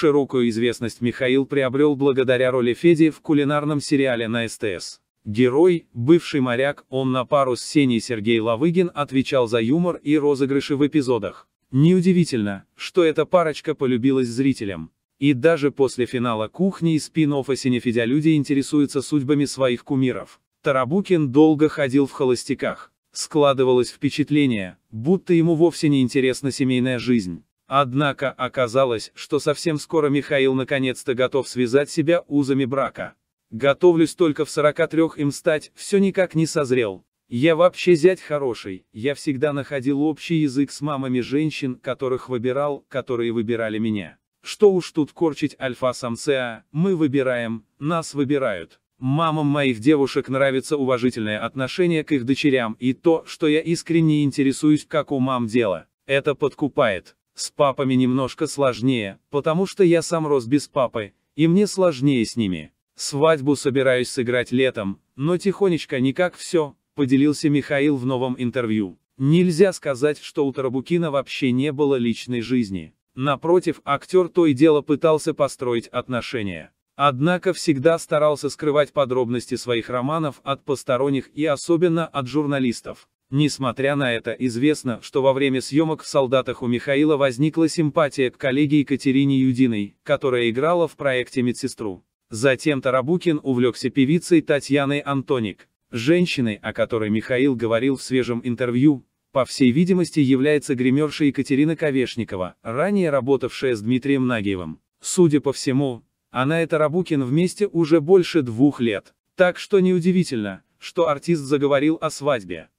Широкую известность Михаил приобрел благодаря роли Феди в кулинарном сериале на СТС. Герой, бывший моряк, он на пару с Сеней Сергей Лавыгин отвечал за юмор и розыгрыши в эпизодах. Неудивительно, что эта парочка полюбилась зрителям. И даже после финала «Кухни» и спин-оффа Синефедя люди интересуются судьбами своих кумиров. Тарабукин долго ходил в холостяках. Складывалось впечатление, будто ему вовсе не интересна семейная жизнь. Однако оказалось, что совсем скоро Михаил наконец-то готов связать себя узами брака. Готовлюсь только в 43 им стать, все никак не созрел. Я вообще зять хороший, я всегда находил общий язык с мамами женщин, которых выбирал, которые выбирали меня. Что уж тут корчить альфа-самца, мы выбираем, нас выбирают. Мамам моих девушек нравится уважительное отношение к их дочерям и то, что я искренне интересуюсь, как у мам дело. Это подкупает. С папами немножко сложнее, потому что я сам рос без папы, и мне сложнее с ними. Свадьбу собираюсь сыграть летом, но тихонечко никак все, поделился Михаил в новом интервью. Нельзя сказать, что у Тарабукина вообще не было личной жизни. Напротив, актер то и дело пытался построить отношения. Однако всегда старался скрывать подробности своих романов от посторонних и особенно от журналистов. Несмотря на это, известно, что во время съемок в «Солдатах» у Михаила возникла симпатия к коллеге Екатерине Юдиной, которая играла в проекте медсестру. Затем Тарабукин увлекся певицей Татьяной Антоник. Женщиной, о которой Михаил говорил в свежем интервью, по всей видимости является гримерша Екатерина Ковешникова, ранее работавшая с Дмитрием Нагиевым. Судя по всему, она и Тарабукин вместе уже больше двух лет. Так что неудивительно, что артист заговорил о свадьбе.